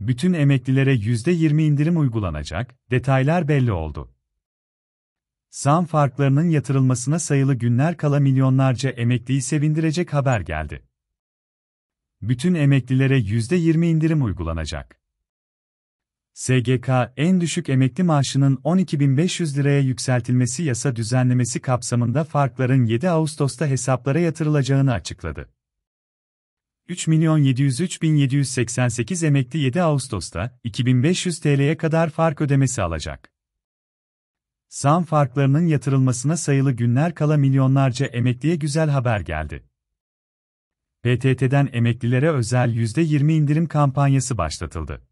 bütün emeklilere %20 indirim uygulanacak, detaylar belli oldu. Zam farklarının yatırılmasına sayılı günler kala milyonlarca emekliyi sevindirecek haber geldi. Bütün emeklilere %20 indirim uygulanacak. SGK, en düşük emekli maaşının 12.500 liraya yükseltilmesi yasa düzenlemesi kapsamında farkların 7 Ağustos'ta hesaplara yatırılacağını açıkladı. 3.703.788 emekli 7 Ağustos'ta 2500 TL'ye kadar fark ödemesi alacak. Zam farklarının yatırılmasına sayılı günler kala milyonlarca emekliye güzel haber geldi. PTT'den emeklilere özel %20 indirim kampanyası başlatıldı.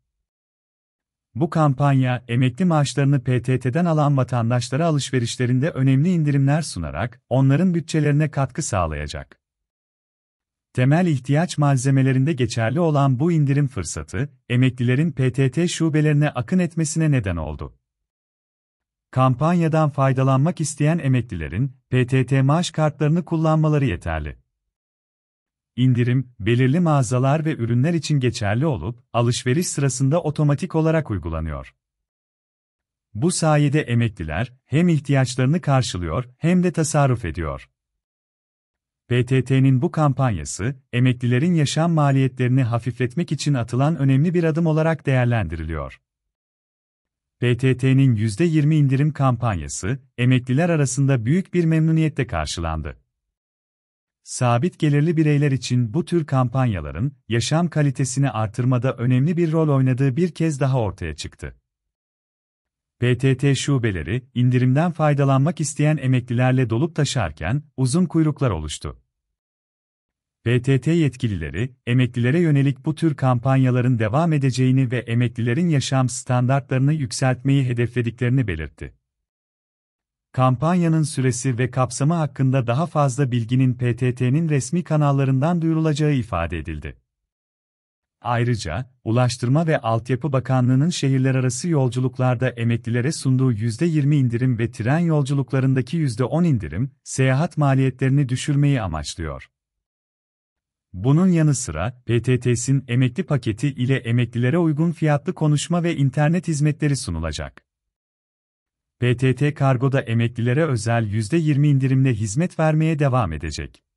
Bu kampanya, emekli maaşlarını PTT'den alan vatandaşlara alışverişlerinde önemli indirimler sunarak onların bütçelerine katkı sağlayacak. Temel ihtiyaç malzemelerinde geçerli olan bu indirim fırsatı, emeklilerin PTT şubelerine akın etmesine neden oldu. Kampanyadan faydalanmak isteyen emeklilerin PTT maaş kartlarını kullanmaları yeterli. İndirim, belirli mağazalar ve ürünler için geçerli olup, alışveriş sırasında otomatik olarak uygulanıyor. Bu sayede emekliler hem ihtiyaçlarını karşılıyor hem de tasarruf ediyor. PTT'nin bu kampanyası, emeklilerin yaşam maliyetlerini hafifletmek için atılan önemli bir adım olarak değerlendiriliyor. PTT'nin %20 indirim kampanyası, emekliler arasında büyük bir memnuniyetle karşılandı. Sabit gelirli bireyler için bu tür kampanyaların, yaşam kalitesini artırmada önemli bir rol oynadığı bir kez daha ortaya çıktı. PTT şubeleri, indirimden faydalanmak isteyen emeklilerle dolup taşarken, uzun kuyruklar oluştu. PTT yetkilileri, emeklilere yönelik bu tür kampanyaların devam edeceğini ve emeklilerin yaşam standartlarını yükseltmeyi hedeflediklerini belirtti. Kampanyanın süresi ve kapsamı hakkında daha fazla bilginin PTT'nin resmi kanallarından duyurulacağı ifade edildi. Ayrıca, Ulaştırma ve Altyapı Bakanlığı'nın şehirler arası yolculuklarda emeklilere sunduğu %20 indirim ve tren yolculuklarındaki %10 indirim, seyahat maliyetlerini düşürmeyi amaçlıyor. Bunun yanı sıra, PTT'sin emekli paketi ile emeklilere uygun fiyatlı konuşma ve internet hizmetleri sunulacak. PTT Kargo'da emeklilere özel %20 indirimle hizmet vermeye devam edecek.